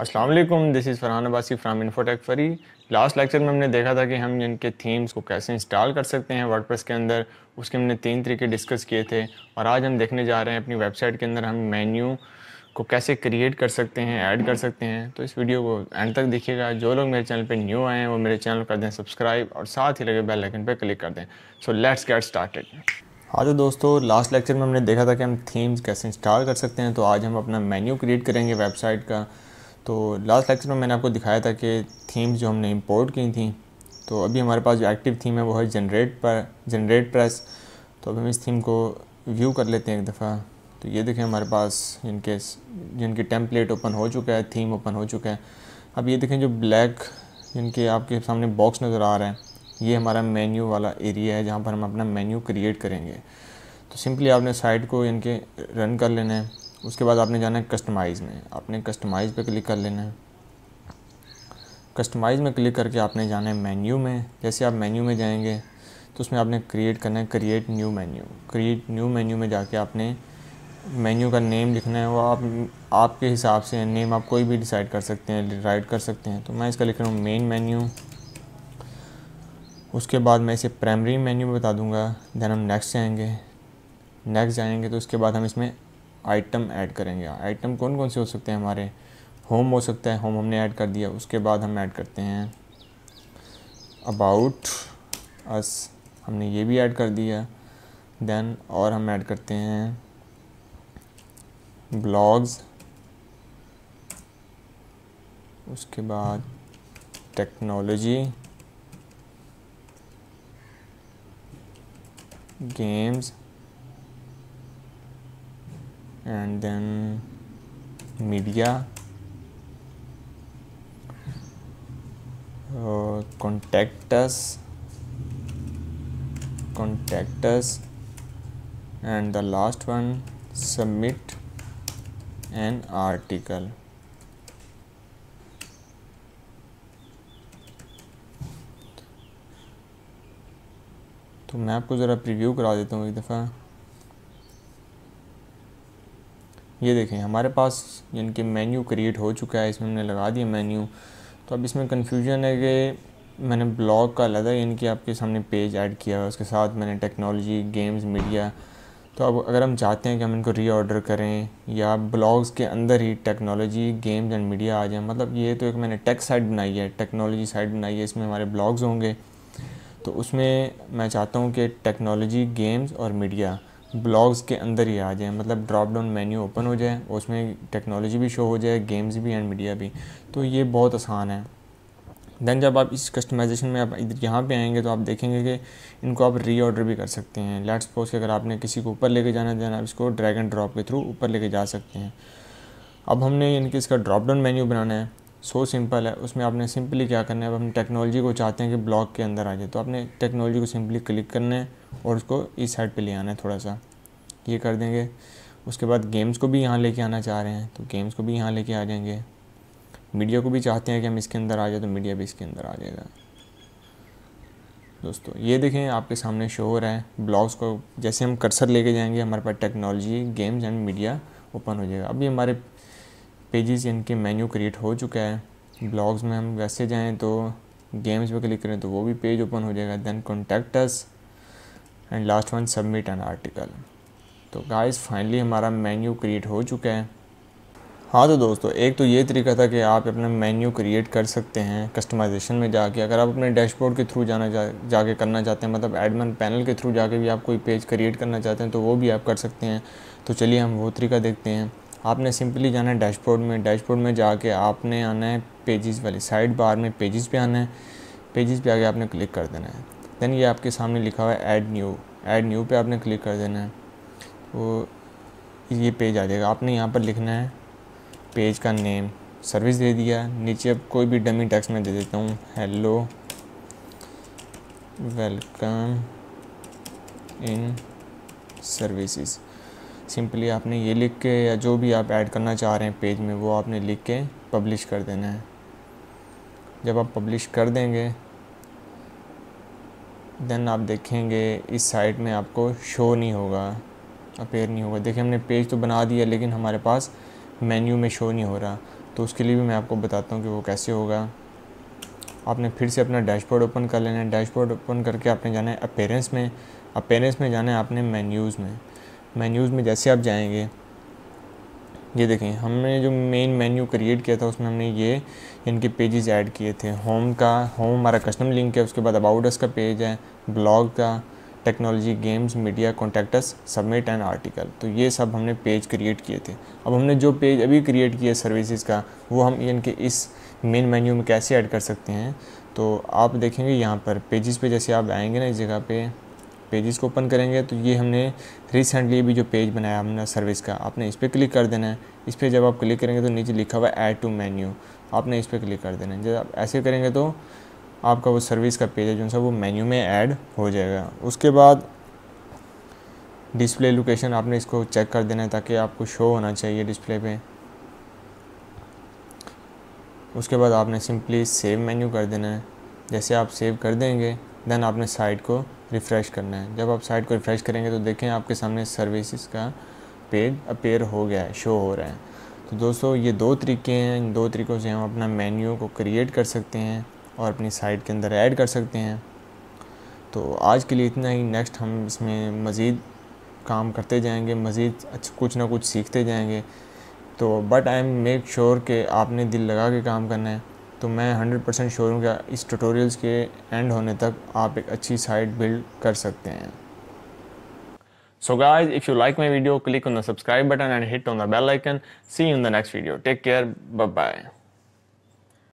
Aslam this is Farhan Abbasi from Infotech फरी last lecture में हमने देखा था कि हम इनके थीम्स को कैसे इंस्टॉल कर सकते हैं वर्डप्रेस के अंदर उसके हमने तीन तरीके डिस्कस किए थे और आज हम देखने जा रहे हैं अपनी वेबसाइट के अंदर हम मेन्यू को कैसे क्रिएट कर सकते हैं ऐड कर सकते हैं तो इस वीडियो को एंड तक देखिएगा जो लोग मेरे चैनल पर न्यू आए हैं वो मेरे चैनल कर दें सब्सक्राइब और साथ ही लगे बेल आइकन पर क्लिक कर दें सो लेट्स गेट स्टार्टेड हाँ तो दोस्तों लास्ट लेक्चर में हमने देखा था कि हम थीम्स कैसे इंस्टॉल कर सकते हैं तो आज हम अपना मेन्यू क्रिएट करेंगे वेबसाइट का तो लास्ट लेक्चर में मैंने आपको दिखाया था कि थीम्स जो हमने इंपोर्ट की थी तो अभी हमारे पास जो एक्टिव थीम है वो है जनरेट पर जनरेट प्रेस तो अभी हम इस थीम को व्यू कर लेते हैं एक दफ़ा तो ये देखें हमारे पास जिनके जिनके टेम्पलेट ओपन हो चुका है थीम ओपन हो चुका है अब ये देखें जो ब्लैक जिनके आपके सामने बॉक्स नज़र आ रहे हैं ये हमारा मेन्यू वाला एरिया है जहाँ पर हम अपना मेन्यू क्रिएट करेंगे तो सिंपली आपने साइट को इनके रन कर लेना है उसके बाद आपने जाना है कस्टमाइज़ में आपने कस्टमाइज़ पे क्लिक कर लेना है कस्टमाइज़ में क्लिक करके आपने जाना है मेन्यू में जैसे आप मेन्यू में जाएंगे तो उसमें आपने क्रिएट करना है create new menu create new menu में जाके आपने मेन्यू का नेम लिखना है वो आप आपके हिसाब से नेम आप कोई भी डिसाइड कर सकते हैं राइट कर सकते हैं तो मैं इसका लिख रहा हूँ मेन मेन्यू उसके बाद मैं इसे प्राइमरी मेन्यू में बता दूंगा देन हम नेक्स्ट जाएंगे नेक्स्ट जाएंगे तो उसके बाद हम इसमें आइटम ऐड करेंगे आइटम कौन कौन से हो सकते हैं हमारे होम हो सकता है होम हमने ऐड कर दिया उसके बाद हम ऐड करते हैं अबाउट अस हमने ये भी ऐड कर दिया देन और हम ऐड करते हैं ब्लॉग्स उसके बाद technology games and then media uh, contact us contact us and the last one submit an article तो मैं आपको ज़रा प्रीव्यू करा देता हूँ एक दफ़ा ये देखें हमारे पास यानी कि मेन्यू क्रिएट हो चुका है इसमें हमने लगा दिया मेन्यू तो अब इसमें कन्फ्यूजन है कि मैंने ब्लॉग का अलग यानी कि आपके सामने पेज ऐड किया है उसके साथ मैंने टेक्नोलॉजी गेम्स मीडिया तो अब अगर हम चाहते हैं कि हम इनको रीऑर्डर करें या ब्लॉग्स के अंदर ही टेक्नोलॉजी गेम्स एंड मीडिया आ जाए मतलब ये तो एक मैंने टेक साइड बनाई है टेक्नोलॉजी साइट बनाई है इसमें हमारे ब्लॉग्स होंगे तो उसमें मैं चाहता हूँ कि टेक्नोलॉजी गेम्स और मीडिया ब्लॉग्स के अंदर ही आ जाए मतलब ड्रॉप डाउन मेन्यू ओपन हो जाए उसमें टेक्नोलॉजी भी शो हो जाए गेम्स भी एंड मीडिया भी तो ये बहुत आसान है देन जब आप इस कस्टमाइजेशन में आप इधर यहाँ पे आएंगे तो आप देखेंगे कि इनको आप रीऑर्डर भी कर सकते हैं लेट्स सपोज कि अगर आपने किसी को ऊपर लेके जाना देना आप इसको ड्रैग एंड ड्रॉप के थ्रू ऊपर लेके जा सकते हैं अब हमने इनके इसका ड्रॉप डाउन मेन्यू बनाना है सो so सिंपल है उसमें आपने सिंपली क्या करना है अब हम टेक्नोलॉजी को चाहते हैं कि ब्लॉक के अंदर आ जाए तो आपने टेक्नोलॉजी को सिंपली क्लिक करना है और उसको इस साइड पे ले आना है थोड़ा सा ये कर देंगे उसके बाद गेम्स को भी यहाँ लेके आना चाह रहे हैं तो गेम्स को भी यहाँ लेके आ जाएंगे मीडिया को भी चाहते हैं कि हम इसके अंदर आ जाए तो मीडिया भी इसके अंदर आ जाएगा दोस्तों ये देखें आपके सामने शो हो रहा है ब्लॉग्स को जैसे हम कर्सर लेके जाएंगे हमारे पास technology games and media open हो जाएगा अभी हमारे पेजेस इनके मेन्यू क्रिएट हो चुका है ब्लॉग्स में हम वैसे जाएँ तो गेम्स पर क्लिक करें तो वो भी पेज ओपन हो जाएगा then contacts and last one submit an article तो गाइस फाइनली हमारा मेन्यू क्रिएट हो चुका है हाँ तो दोस्तों एक तो ये तरीका था कि आप अपना मेन्यू क्रिएट कर सकते हैं कस्टमाइजेशन में जाके अगर आप अपने डैशबोर्ड के थ्रू जाना जा जाके करना चाहते हैं मतलब एडमिन पैनल के थ्रू जाके भी आप कोई पेज क्रिएट करना चाहते हैं तो वो भी आप कर सकते हैं तो चलिए हम वो तरीका देखते हैं आपने सिंपली जाना है डैशबोर्ड में डैशबोर्ड में जाके आपने आना है पेजेस वाली साइड बार में पेजेस पे आना है पेजेस पे आके आपने क्लिक कर देना है देन ये आपके सामने लिखा हुआ है ऐड न्यू ऐड न्यू पे आपने क्लिक कर देना है तो ये पेज आ जाएगा आपने यहाँ पर लिखना है पेज का नेम सर्विस दे दिया नीचे अब कोई भी डमी टैक्स में दे देता हूँ hello welcome in services simply आपने ये लिख के या जो भी आप ऐड करना चाह रहे हैं पेज में वो आपने लिख के पब्लिश कर देना है जब आप पब्लिश कर देंगे देन आप देखेंगे इस साइड में आपको शो नहीं होगा अपेयर नहीं होगा देखिए हमने पेज तो बना दिया लेकिन हमारे पास मेन्यू में शो नहीं हो रहा तो उसके लिए भी मैं आपको बताता हूँ कि वो कैसे होगा आपने फिर से अपना डैशबोर्ड ओपन कर लेना है डैशबोर्ड ओपन करके आपने जाना है अपेरेंस में अपेरेंस में जाना है आपने मेन्यूज़ में मेन्यूज़ में जैसे आप जाएंगे ये देखें हमने जो मेन मेन्यू क्रिएट किया था उसमें हमने ये इनके पेजेस ऐड किए थे होम का होम हमारा कस्टम लिंक है उसके बाद अबाउट अस का पेज है ब्लॉग का technology games media contacts submit and article तो ये सब हमने पेज क्रिएट किए थे अब हमने जो पेज अभी क्रिएट किया सर्विसेज का वो हम इनके इस मेन मेन्यू में कैसे ऐड कर सकते हैं तो आप देखेंगे यहाँ पर पेजेस पे जैसे आप आएंगे ना इस जगह पे पेजेस को ओपन करेंगे तो ये हमने रिसेंटली भी जो पेज बनाया हमने सर्विस का आपने इस पर क्लिक कर देना है इस पर जब आप क्लिक करेंगे तो नीचे लिखा हुआ ऐड टू मेन्यू आपने इस पर क्लिक कर देना है जब आप ऐसे करेंगे तो आपका वो सर्विस का पेज है जो सा वो मेन्यू में ऐड हो जाएगा उसके बाद डिस्प्ले लोकेशन आपने इसको चेक कर देना है ताकि आपको शो होना चाहिए डिस्प्ले पे उसके बाद आपने सिंपली सेव मेन्यू कर देना है जैसे आप सेव कर देंगे देन आपने साइट को रिफ़्रेश करना है जब आप साइट को रिफ़्रेश करेंगे तो देखें आपके सामने सर्विसेज का पेज अपेयर हो गया है शो हो रहा है तो दोस्तों ये दो तरीके हैं इन दो तरीक़ों से हम अपना मेन्यू को क्रिएट कर सकते हैं और अपनी साइट के अंदर ऐड कर सकते हैं तो आज के लिए इतना ही नेक्स्ट हम इसमें मज़ीद काम करते जाएंगे मज़ीद अच्छा कुछ ना कुछ सीखते जाएंगे तो but I am make sure कि आपने दिल लगा के काम करना है तो मैं 100% परसेंट श्योर हूँ कि इस ट्यूटोरियल्स के एंड होने तक आप एक अच्छी साइट बिल्ड कर सकते हैं so guys if you like my video click on the subscribe button and hit on the bell icon see in the next video take care bye bye